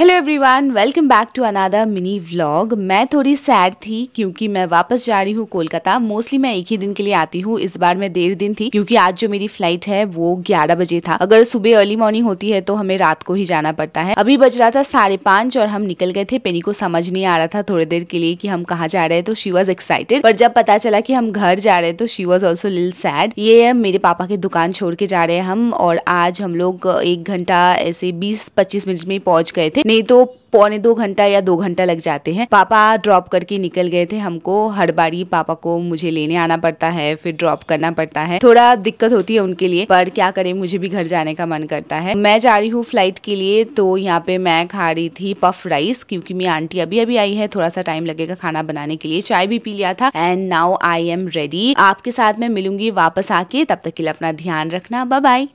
hello everyone welcome back to another mini vlog मैं थोड़ी sad थी क्योंकि मैं वापस जा रही हूँ कोलकाता मोस्टली मैं एक ही दिन के लिए आती हूँ इस बार मैं देर दिन थी क्योंकि आज जो मेरी फ्लाइट है वो 11 बजे था अगर सुबह अर्ली मॉर्निंग होती है तो हमें रात को ही जाना पड़ता है अभी बज रहा था साढ़े पांच और हम निकल गए थे पेनी को समझ नहीं आ रहा था थोड़ी देर के लिए की हम कहाँ जा रहे हैं तो शी वॉज एक्साइटेड पर जब पता चला की हम घर जा रहे हैं तो she was also lil sad ये मेरे पापा की दुकान छोड़ के जा रहे हैं हम और आज हम लोग एक घंटा ऐसे बीस पच्चीस मिनट में पहुंच गए थे नहीं तो पौने दो घंटा या दो घंटा लग जाते हैं पापा ड्रॉप करके निकल गए थे हमको हर बारी पापा को मुझे लेने आना पड़ता है फिर ड्रॉप करना पड़ता है थोड़ा दिक्कत होती है उनके लिए पर क्या करें मुझे भी घर जाने का मन करता है मैं जा रही हूँ फ्लाइट के लिए तो यहाँ पे मैं खा रही थी पफ राइस क्योंकि मेरी आंटी अभी अभी आई है थोड़ा सा टाइम लगेगा खाना बनाने के लिए चाय भी पी लिया था and now I am ready आपके साथ मैं मिलूंगी वापस आके तब तक के लिए अपना ध्यान रखना बाय बाय